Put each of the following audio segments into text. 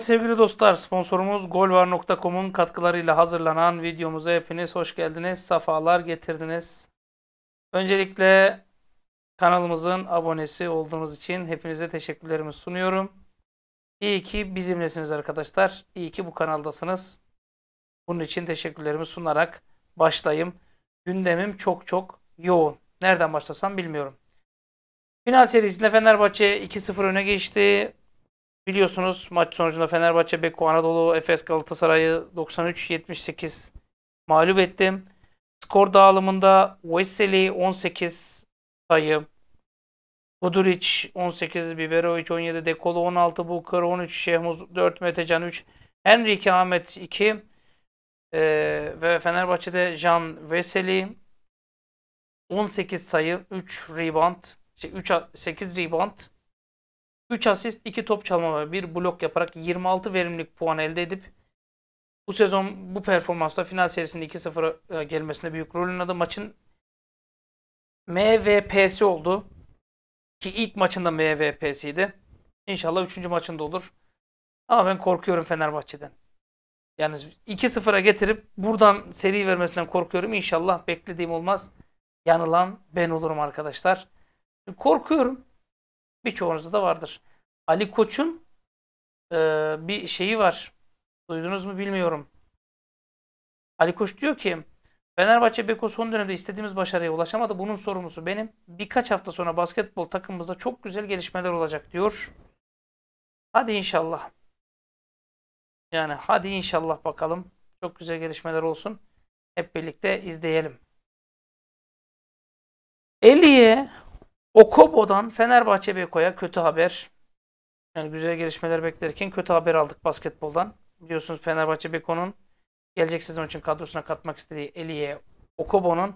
Evet sevgili dostlar sponsorumuz golvar.com'un katkılarıyla hazırlanan videomuza hepiniz hoş geldiniz. Safalar getirdiniz. Öncelikle kanalımızın abonesi olduğunuz için hepinize teşekkürlerimi sunuyorum. İyi ki bizimlesiniz arkadaşlar. İyi ki bu kanaldasınız. Bunun için teşekkürlerimi sunarak başlayayım. Gündemim çok çok yoğun. Nereden başlasam bilmiyorum. Final serisinde Fenerbahçe 2-0 öne geçti. Biliyorsunuz maç sonucunda Fenerbahçe, Beko, Anadolu, Efes, Galatasaray'ı 93-78 mağlup etti. Skor dağılımında Wesley 18 sayı, Guduric 18, Biberovic 17, Dekolo 16, Bukar 13, Şehmuz 4, Metecan 3, Henrique Ahmet 2 ee, ve Fenerbahçe'de Jean Veseli 18 sayı, 3 rebound, 3 şey, 8 rebound, 3 asist 2 top çalma var. 1 blok yaparak 26 verimlilik puan elde edip bu sezon bu performansla final serisinde 2-0'a gelmesinde büyük rol oynadı. Maçın MVP'si oldu. Ki ilk maçında MVP'siydi. İnşallah 3. maçında olur. Ama ben korkuyorum Fenerbahçe'den. Yani 2-0'a getirip buradan seri vermesinden korkuyorum. İnşallah beklediğim olmaz. Yanılan ben olurum arkadaşlar. Korkuyorum. Birçoğunuzda da vardır. Ali Koç'un e, bir şeyi var. Duydunuz mu bilmiyorum. Ali Koç diyor ki Fenerbahçe Beko son dönemde istediğimiz başarıya ulaşamadı. Bunun sorumlusu benim. Birkaç hafta sonra basketbol takımımızda çok güzel gelişmeler olacak diyor. Hadi inşallah. Yani hadi inşallah bakalım. Çok güzel gelişmeler olsun. Hep birlikte izleyelim. Eli'ye Okobo'dan Fenerbahçe Beko'ya kötü haber. Yani güzel gelişmeler beklerken kötü haber aldık basketboldan. Biliyorsunuz Fenerbahçe Beko'nun gelecek sezon için kadrosuna katmak istediği Elie Okobo'nun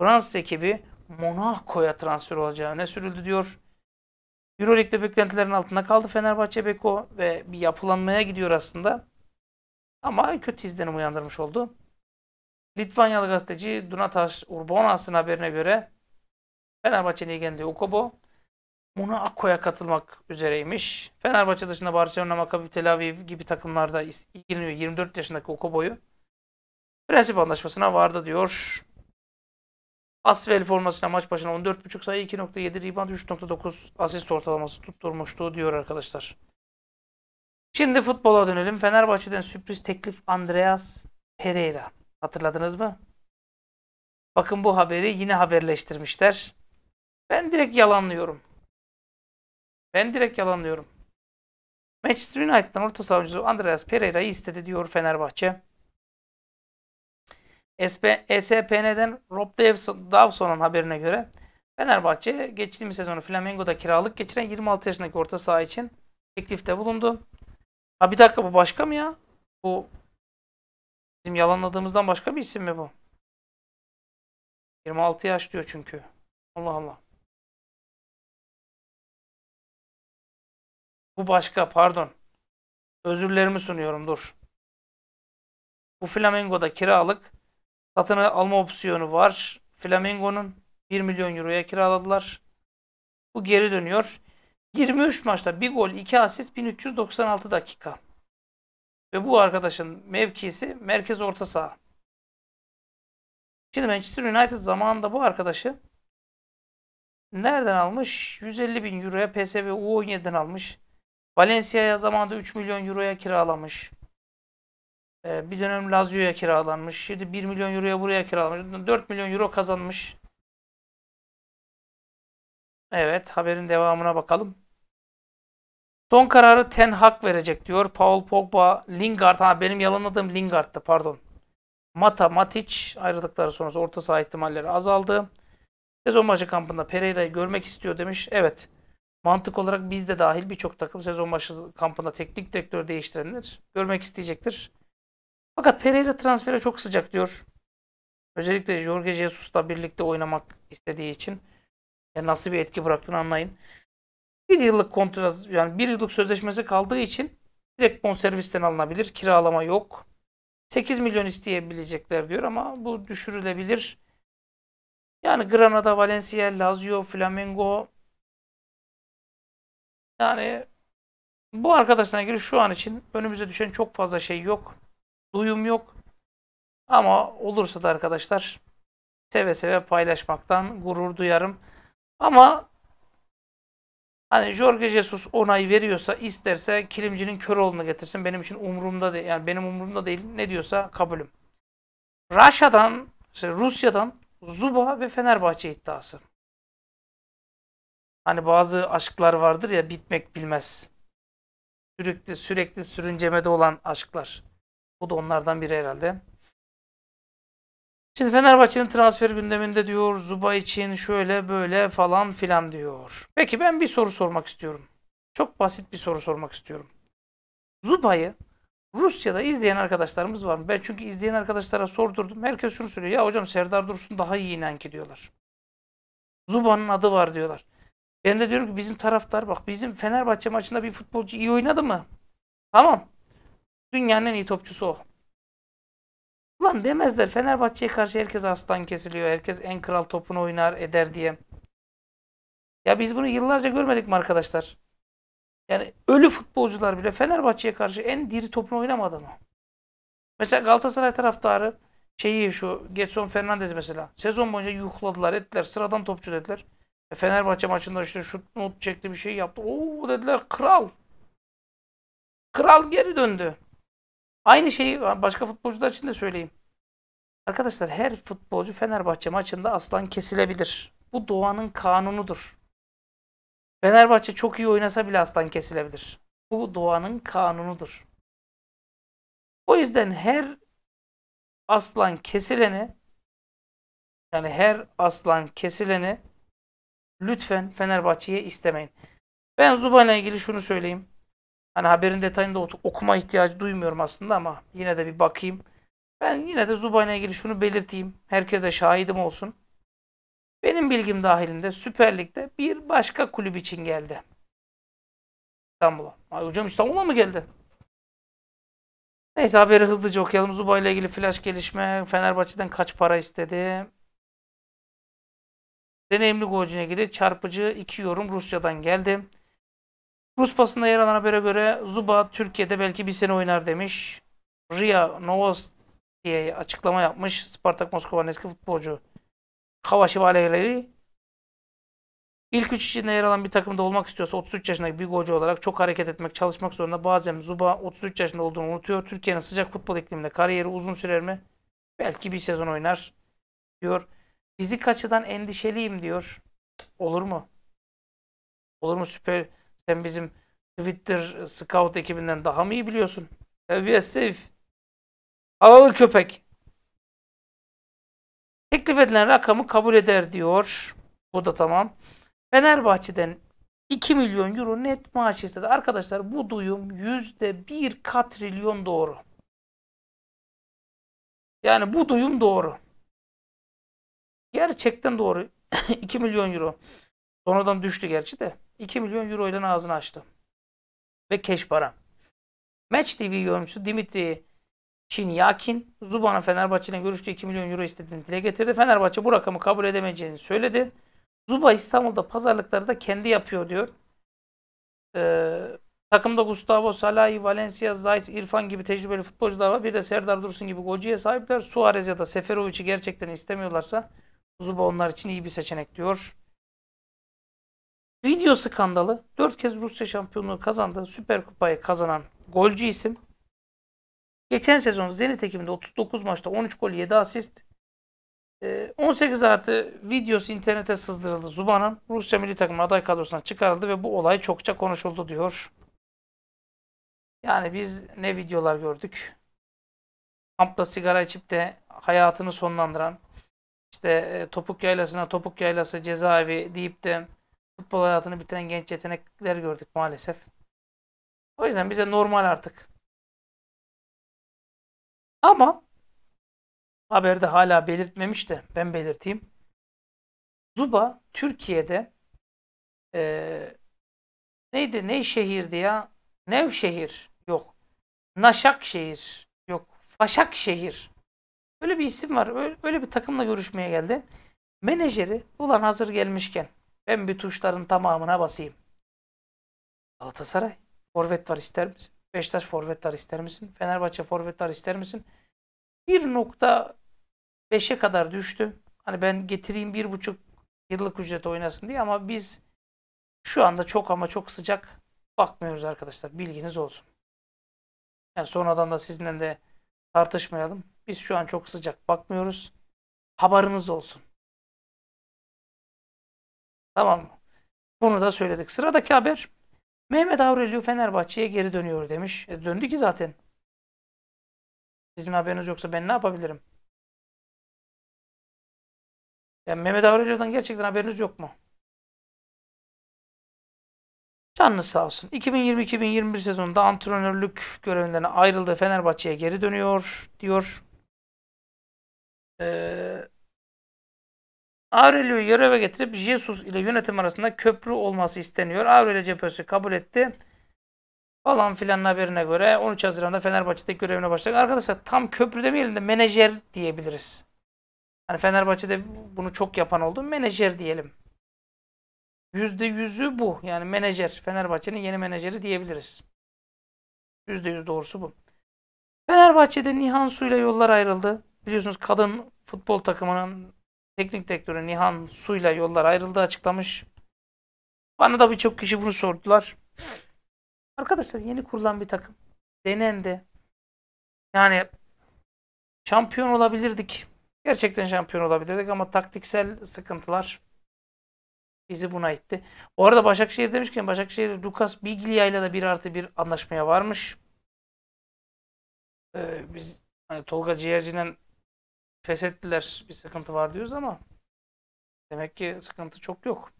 Fransız ekibi Monaco'ya transfer olacağı öne sürüldü diyor. Euroleague'de beklentilerin altında kaldı Fenerbahçe Beko ve bir yapılanmaya gidiyor aslında. Ama kötü izlenim uyandırmış oldu. Litvanyalı gazeteci Dunatas Urbonas'ın haberine göre Fenerbahçe'nin ilgilendiği Okobo Monaco'ya katılmak üzereymiş. Fenerbahçe dışında Barcelona, Maccabi, Tel Aviv gibi takımlarda ilgileniyor. 24 yaşındaki Okobo'yu. Prensip anlaşmasına vardı diyor. Asvel formasına maç başına 14.5 sayı 2.7 rebound 3.9 asist ortalaması tutturmuştu diyor arkadaşlar. Şimdi futbola dönelim. Fenerbahçe'den sürpriz teklif Andreas Pereira. Hatırladınız mı? Bakın bu haberi yine haberleştirmişler. Ben direkt yalanlıyorum. Ben direkt yalanlıyorum. Manchester United'dan orta savuncusu Andreas Pereira'yı istedi diyor Fenerbahçe. ESPN'den Rob Dawson'un haberine göre Fenerbahçe geçtiğimiz sezonu Flamengo'da kiralık geçiren 26 yaşındaki orta saha için teklifte bulundu. Ha bir dakika bu başka mı ya? Bu bizim yalanladığımızdan başka bir isim mi bu? 26 yaş diyor çünkü. Allah Allah. Bu başka pardon. Özürlerimi sunuyorum dur. Bu Flamengo'da kiralık satın alma opsiyonu var. Flamengo'nun 1 milyon euroya kiraladılar. Bu geri dönüyor. 23 maçta 1 gol 2 asist 1396 dakika. Ve bu arkadaşın mevkisi merkez orta saha. Şimdi Manchester United zamanında bu arkadaşı nereden almış? 150 bin euroya PSV U17'den almış. Valencia'ya zamanında 3 milyon euroya kiralamış. Ee, bir dönem Lazio'ya kiralanmış. Şimdi 1 milyon euroya buraya kiralamış, 4 milyon euro kazanmış. Evet haberin devamına bakalım. Son kararı Ten Hag verecek diyor. Paul Pogba, Lingard. Ha benim yalanladığım Lingard'tı pardon. Mata, Matic ayrıldıkları sonrası orta saha ihtimalleri azaldı. Sezon maçı kampında Pereira'yı görmek istiyor demiş. Evet. Mantık olarak biz de dahil birçok takım sezon başı kampında teknik direktör değiştirenler görmek isteyecektir. Fakat Pereira transfere çok sıcak diyor. Özellikle Jorge Jesus'la birlikte oynamak istediği için yani nasıl bir etki bıraktığını anlayın. Bir yıllık kontrat yani bir yıllık sözleşmesi kaldığı için direkt bonservisten alınabilir. Kiralama yok. 8 milyon isteyebilecekler diyor ama bu düşürülebilir. Yani Granada, Valencia, Lazio, Flamengo yani bu arkadaşına göre şu an için önümüze düşen çok fazla şey yok. Duyum yok. Ama olursa da arkadaşlar seve seve paylaşmaktan gurur duyarım. Ama hani Jorge Jesus onay veriyorsa isterse kilimcinin kör oğlunu getirsin. Benim için umurumda değil. Yani benim umurumda değil. Ne diyorsa kabulüm. Raşa'dan, işte Rusya'dan Zuba ve Fenerbahçe iddiası. Hani bazı aşklar vardır ya bitmek bilmez. Sürekli sürekli sürüncemede olan aşklar. Bu da onlardan biri herhalde. Şimdi Fenerbahçe'nin transfer gündeminde diyor Zuba için şöyle böyle falan filan diyor. Peki ben bir soru sormak istiyorum. Çok basit bir soru sormak istiyorum. Zuba'yı Rusya'da izleyen arkadaşlarımız var mı? Ben çünkü izleyen arkadaşlara sordurdum. Herkes şunu söylüyor. Ya hocam Serdar Dursun daha iyi inan diyorlar. Zuba'nın adı var diyorlar. Ben de diyorum ki bizim taraftar bak bizim Fenerbahçe maçında bir futbolcu iyi oynadı mı? Tamam. Dünyanın en iyi topçusu o. Ulan demezler Fenerbahçe'ye karşı herkes aslan kesiliyor. Herkes en kral topunu oynar eder diye. Ya biz bunu yıllarca görmedik mi arkadaşlar? Yani ölü futbolcular bile Fenerbahçe'ye karşı en diri topunu oynamadı mı? Mesela Galatasaray taraftarı şeyi şu Getson Fernandez mesela sezon boyunca yuhladılar ettiler sıradan topçu dediler. E, Fenerbahçe maçında işte şut not çekti bir şey yaptı. Oo dediler kral. Kral geri döndü. Aynı şeyi başka futbolcular için de söyleyeyim. Arkadaşlar her futbolcu Fenerbahçe maçında aslan kesilebilir. Bu doğanın kanunudur. Fenerbahçe çok iyi oynasa bile aslan kesilebilir. Bu doğanın kanunudur. O yüzden her aslan kesileni yani her aslan kesileni lütfen Fenerbahçe'ye istemeyin. Ben Zuban'la ilgili şunu söyleyeyim. Hani haberin detayında okuma ihtiyacı duymuyorum aslında ama yine de bir bakayım. Ben yine de Zuban'la ilgili şunu belirteyim. Herkese şahidim olsun. Benim bilgim dahilinde Süper Lig'de bir başka kulüp için geldi. İstanbul'a. Ay hocam İstanbul'a mı geldi? Neyse haberi hızlıca okuyalım. Zuba ile ilgili flash gelişme. Fenerbahçe'den kaç para istedi? Deneyimli golcüne gidi. Çarpıcı iki yorum Rusya'dan geldi. Rus basında yer alan habere göre Zuba Türkiye'de belki bir sene oynar demiş. Ria Novosti'ye açıklama yapmış. Spartak Moskova'nın eski futbolcu Kavaşi Valeyleri İlk üç içinde yer alan bir takımda olmak istiyorsa 33 yaşındaki bir golcü olarak çok hareket etmek, çalışmak zorunda. Bazen Zuba 33 yaşında olduğunu unutuyor. Türkiye'nin sıcak futbol ikliminde kariyeri uzun sürer mi? Belki bir sezon oynar diyor. Fizik açıdan endişeliyim diyor. Olur mu? Olur mu süper? Sen bizim Twitter scout ekibinden daha mı iyi biliyorsun? Terbiyesiz. Alalı köpek. Teklif edilen rakamı kabul eder diyor. Bu da tamam. Fenerbahçe'den 2 milyon euro net maaş istedi. Arkadaşlar bu duyum %1 katrilyon doğru. Yani bu duyum doğru. Gerçekten doğru. 2 milyon euro. Sonradan düştü gerçi de. 2 milyon euro ile ağzını açtı. Ve keş para. Match TV yorumcusu Dimitri Çinyakin, Zuban'ın Fenerbahçe görüştüğü 2 milyon euro istediğini dile getirdi. Fenerbahçe bu rakamı kabul edemeyeceğini söyledi. Zuba İstanbul'da pazarlıkları da kendi yapıyor diyor. Ee, takımda Gustavo Salahi, Valencia, Zayt, İrfan gibi tecrübeli futbolcular var. Bir de Serdar Dursun gibi golcüye sahipler. Suarez ya da Seferovic'i gerçekten istemiyorlarsa Zuba onlar için iyi bir seçenek diyor. Video skandalı. 4 kez Rusya şampiyonluğu kazandı. Süper Kupayı kazanan golcü isim. Geçen sezon Zenit ekibinde 39 maçta 13 gol 7 asist. 18 ee, artı videosu internete sızdırıldı. Zuban'ın Rusya milli takım aday kadrosuna çıkarıldı ve bu olay çokça konuşuldu diyor. Yani biz ne videolar gördük. Kampta sigara içip de hayatını sonlandıran, işte e, Topuk Yaylası'na Topuk Yaylası cezaevi deyip de futbol hayatını bitiren genç yetenekler gördük maalesef. O yüzden bize normal artık. Ama haberde hala belirtmemiş de ben belirteyim. Zuba Türkiye'de e, neydi Nevşehir'di ya Nevşehir yok Naşakşehir yok Faşakşehir Öyle bir isim var. Öyle bir takımla görüşmeye geldi. Menajeri ulan hazır gelmişken ben bir tuşların tamamına basayım. Galatasaray forvet var ister misin? Beşiktaş forvet var ister misin? Fenerbahçe forvet var ister misin? 1.5'e kadar düştü. Hani ben getireyim 1.5 yıllık ücret oynasın diye ama biz şu anda çok ama çok sıcak bakmıyoruz arkadaşlar. Bilginiz olsun. Yani sonradan da sizinle de tartışmayalım. Biz şu an çok sıcak bakmıyoruz. Haberiniz olsun. Tamam mı? Bunu da söyledik. Sıradaki haber Mehmet Aurelio Fenerbahçe'ye geri dönüyor demiş. E, döndü ki zaten. Sizin haberiniz yoksa ben ne yapabilirim? Yani Mehmet Aurelio'dan gerçekten haberiniz yok mu? Canınız sağ olsun. 2020-2021 sezonunda antrenörlük görevinden ayrıldığı Fenerbahçe'ye geri dönüyor diyor. Ee, Aurelio'yu göreve getirip Jesus ile yönetim arasında köprü olması isteniyor. Aurelio cephesi kabul etti. Falan filan haberine göre 13 Haziran'da Fenerbahçe'de görevine başlayacak. Arkadaşlar tam köprü demeyelim de menajer diyebiliriz. Hani Fenerbahçe'de bunu çok yapan oldu. Menajer diyelim. Yüzde yüzü bu. Yani menajer. Fenerbahçe'nin yeni menajeri diyebiliriz. Yüzde yüz doğrusu bu. Fenerbahçe'de Nihan Su ile yollar ayrıldı. Biliyorsunuz kadın futbol takımının teknik direktörü Nihan Su'yla yollar ayrıldı açıklamış. Bana da birçok kişi bunu sordular. Arkadaşlar yeni kurulan bir takım. Denendi. Yani şampiyon olabilirdik. Gerçekten şampiyon olabilirdik ama taktiksel sıkıntılar bizi buna itti. Bu arada Başakşehir demişken Başakşehir Lucas Biglia ile de bir artı bir anlaşmaya varmış. Ee, biz hani Tolga Ciğerci'nin feshettiler. Bir sıkıntı var diyoruz ama demek ki sıkıntı çok yok.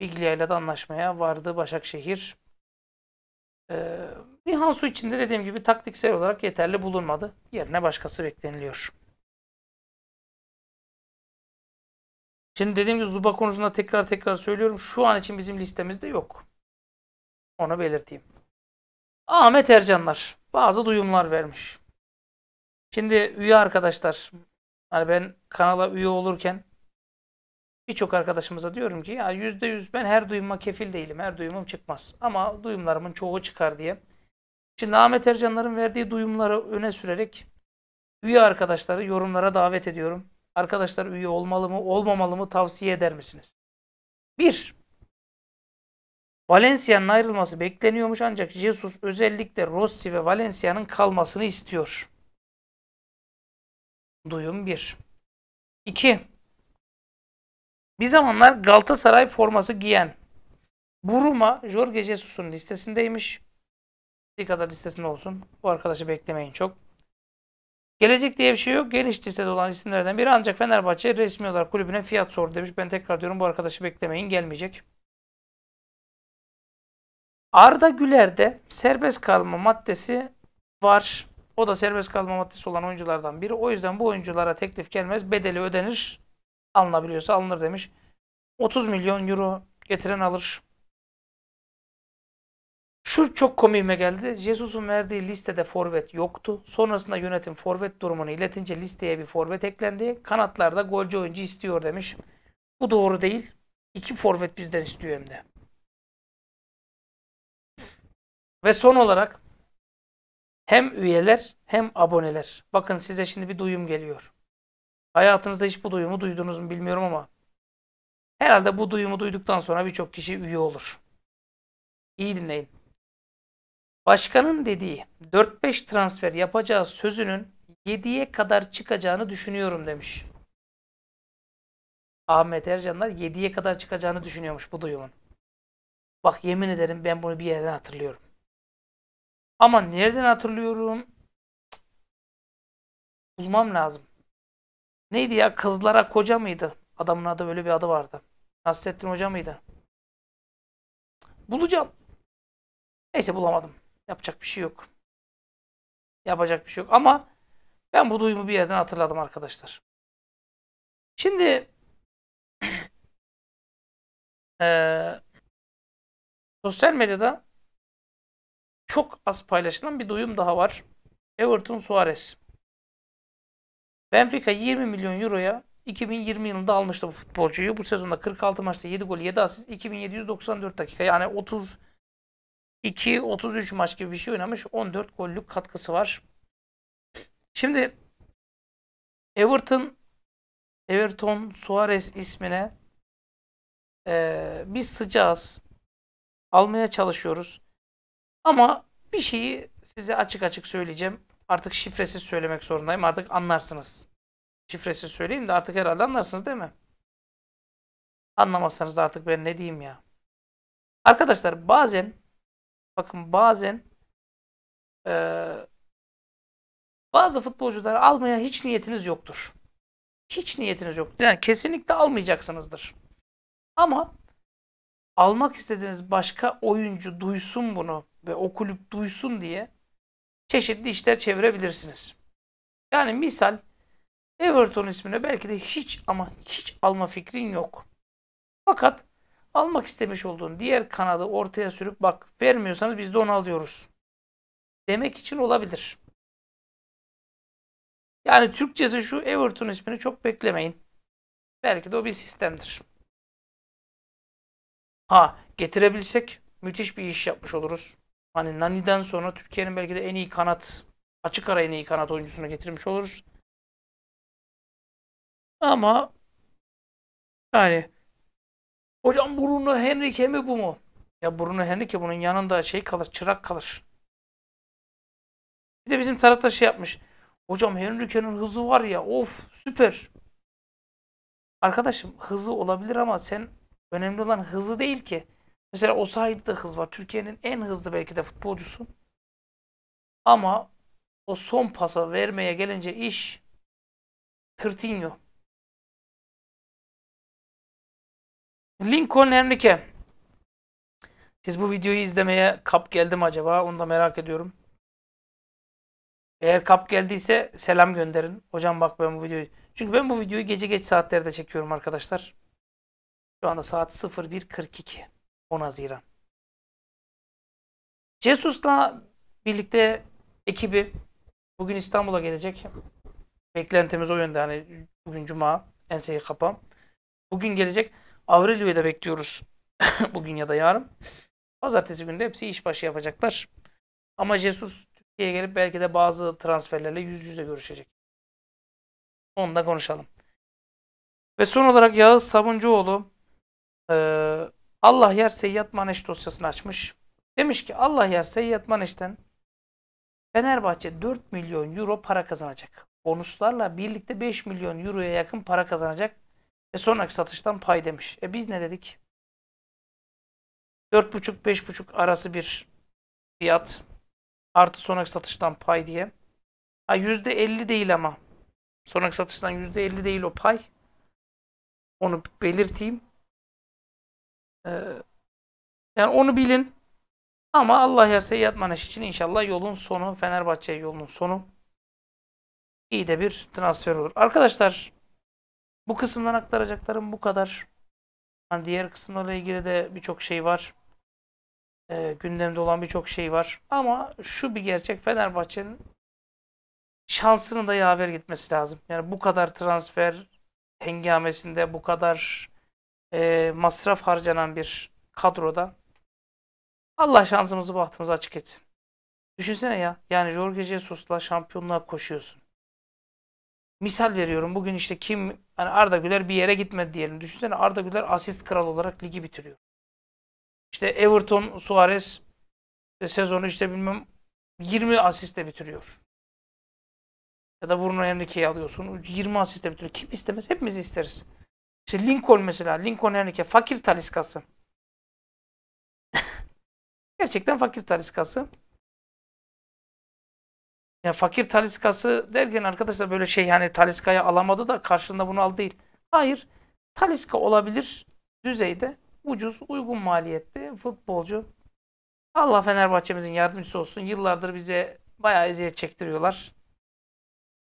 Biglia ile de anlaşmaya vardı Başakşehir. Ee, Nihan için de dediğim gibi taktiksel olarak yeterli bulunmadı. Yerine başkası bekleniliyor. Şimdi dediğim gibi Zuba konusunda tekrar tekrar söylüyorum. Şu an için bizim listemizde yok. Onu belirteyim. Ahmet Ercanlar bazı duyumlar vermiş. Şimdi üye arkadaşlar Hani ben kanala üye olurken birçok arkadaşımıza diyorum ki ya %100 ben her duyuma kefil değilim. Her duyumum çıkmaz. Ama duyumlarımın çoğu çıkar diye. Şimdi Ahmet Ercanların verdiği duyumları öne sürerek üye arkadaşları yorumlara davet ediyorum. Arkadaşlar üye olmalı mı, olmamalı mı tavsiye eder misiniz? 1. Valencia'nın ayrılması bekleniyormuş ancak Jesus özellikle Rossi ve Valencia'nın kalmasını istiyor. Duyum 1. 2. Bir zamanlar Galatasaray forması giyen Buruma Jorge Jesus'un listesindeymiş. Bir kadar listesinde olsun. Bu arkadaşı beklemeyin çok. Gelecek diye bir şey yok. Geniş listede olan isimlerden biri ancak Fenerbahçe resmi olarak kulübüne fiyat sordu demiş. Ben tekrar diyorum bu arkadaşı beklemeyin gelmeyecek. Arda Güler'de serbest kalma maddesi var. O da serbest kalma maddesi olan oyunculardan biri. O yüzden bu oyunculara teklif gelmez. Bedeli ödenir. Alınabiliyorsa alınır demiş. 30 milyon euro getiren alır. Şu çok komiğime geldi. Jesus'un verdiği listede forvet yoktu. Sonrasında yönetim forvet durumunu iletince listeye bir forvet eklendi. Kanatlarda golcü oyuncu istiyor demiş. Bu doğru değil. İki forvet birden istiyor hem de. Ve son olarak hem üyeler hem aboneler. Bakın size şimdi bir duyum geliyor. Hayatınızda hiç bu duyumu duydunuz mu bilmiyorum ama herhalde bu duyumu duyduktan sonra birçok kişi üye olur. İyi dinleyin. Başkanın dediği 4-5 transfer yapacağı sözünün 7'ye kadar çıkacağını düşünüyorum demiş. Ahmet Ercanlar 7'ye kadar çıkacağını düşünüyormuş bu duyumun. Bak yemin ederim ben bunu bir yerden hatırlıyorum. Ama nereden hatırlıyorum? Bulmam lazım. Neydi ya? Kızlara koca mıydı? Adamın adı böyle bir adı vardı. Nasrettin Hoca mıydı? Bulacağım. Neyse bulamadım. Yapacak bir şey yok. Yapacak bir şey yok. Ama ben bu duyumu bir yerden hatırladım arkadaşlar. Şimdi e, sosyal medyada çok az paylaşılan bir duyum daha var. Everton Suarez. Benfica 20 milyon euroya 2020 yılında almıştı bu futbolcuyu. Bu sezonda 46 maçta 7 gol 7 asist 2794 dakika yani 32 33 maç gibi bir şey oynamış. 14 gollük katkısı var. Şimdi Everton Everton Suarez ismine e, biz sıcağız. Almaya çalışıyoruz. Ama bir şeyi size açık açık söyleyeceğim. Artık şifresiz söylemek zorundayım. Artık anlarsınız. Şifresiz söyleyeyim de artık herhalde anlarsınız değil mi? Anlamazsanız artık ben ne diyeyim ya. Arkadaşlar bazen bakın bazen e, bazı futbolcuları almaya hiç niyetiniz yoktur. Hiç niyetiniz yok Yani kesinlikle almayacaksınızdır. Ama almak istediğiniz başka oyuncu duysun bunu ve o kulüp duysun diye çeşitli işler çevirebilirsiniz. Yani misal Everton ismine belki de hiç ama hiç alma fikrin yok. Fakat almak istemiş olduğun diğer kanadı ortaya sürüp bak vermiyorsanız biz de onu alıyoruz. Demek için olabilir. Yani Türkçesi şu Everton ismini çok beklemeyin. Belki de o bir sistemdir. Ha getirebilsek müthiş bir iş yapmış oluruz. Hani Nani'den sonra Türkiye'nin belki de en iyi kanat, açık ara en iyi kanat oyuncusunu getirmiş oluruz. Ama yani hocam Bruno Henrique mi bu mu? Ya Bruno Henrique bunun yanında şey kalır, çırak kalır. Bir de bizim tarafta şey yapmış. Hocam Henrique'nin hızı var ya of süper. Arkadaşım hızı olabilir ama sen önemli olan hızı değil ki. Mesela o Osayi'de hız var. Türkiye'nin en hızlı belki de futbolcusun. Ama o son pasa vermeye gelince iş Tırtinho. Lincoln Henrique. Siz bu videoyu izlemeye kap geldi mi acaba? Onu da merak ediyorum. Eğer kap geldiyse selam gönderin. Hocam bak ben bu videoyu... Çünkü ben bu videoyu gece geç saatlerde çekiyorum arkadaşlar. Şu anda saat 01.42. 10 Haziran. Jesus'la birlikte ekibi bugün İstanbul'a gelecek. Beklentimiz o yönde. Hani bugün Cuma enseyi kapam. Bugün gelecek. Aurelio'yu da bekliyoruz. bugün ya da yarın. Pazartesi günde hepsi iş başı yapacaklar. Ama Jesus Türkiye'ye gelip belki de bazı transferlerle yüz yüze görüşecek. Onu da konuşalım. Ve son olarak Yağız Sabuncuoğlu e, Allah yer Seyyad Maneş dosyasını açmış. Demiş ki Allah yer Seyyad Maneş'ten Fenerbahçe 4 milyon euro para kazanacak. Bonuslarla birlikte 5 milyon euroya yakın para kazanacak. Ve sonraki satıştan pay demiş. E biz ne dedik? 4,5-5,5 arası bir fiyat artı sonraki satıştan pay diye. Ha %50 değil ama. Sonraki satıştan %50 değil o pay. Onu belirteyim. Ee, yani onu bilin. Ama Allah yer seyyat Maneş için inşallah yolun sonu, Fenerbahçe yolunun sonu iyi de bir transfer olur. Arkadaşlar bu kısımdan aktaracaklarım bu kadar. yani diğer kısımlarla ilgili de birçok şey var. E, gündemde olan birçok şey var. Ama şu bir gerçek Fenerbahçe'nin şansının da yaver gitmesi lazım. Yani bu kadar transfer hengamesinde bu kadar e, masraf harcanan bir kadroda Allah şansımızı bahtımızı açık etsin. Düşünsene ya. Yani Jorge Jesus'la şampiyonluğa koşuyorsun. Misal veriyorum. Bugün işte kim hani Arda Güler bir yere gitmedi diyelim. Düşünsene Arda Güler asist kral olarak ligi bitiriyor. İşte Everton Suarez işte sezonu işte bilmem 20 asistle bitiriyor. Ya da Bruno Henrique'yi alıyorsun. 20 asistle bitiriyor. Kim istemez? Hepimiz isteriz. İşte Lincoln mesela. Lincoln ki fakir taliskası. Gerçekten fakir taliskası. ya fakir taliskası derken arkadaşlar böyle şey yani taliskaya alamadı da karşılığında bunu al değil. Hayır. Taliska olabilir düzeyde ucuz, uygun maliyette futbolcu. Allah Fenerbahçe'mizin yardımcısı olsun. Yıllardır bize bayağı eziyet çektiriyorlar.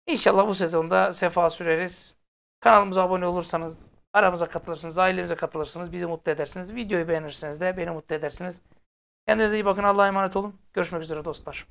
İnşallah bu sezonda sefa süreriz. Kanalımıza abone olursanız Aramıza katılırsınız, ailemize katılırsınız, bizi mutlu edersiniz. Videoyu beğenirseniz de beni mutlu edersiniz. Kendinize iyi bakın, Allah'a emanet olun. Görüşmek üzere dostlar.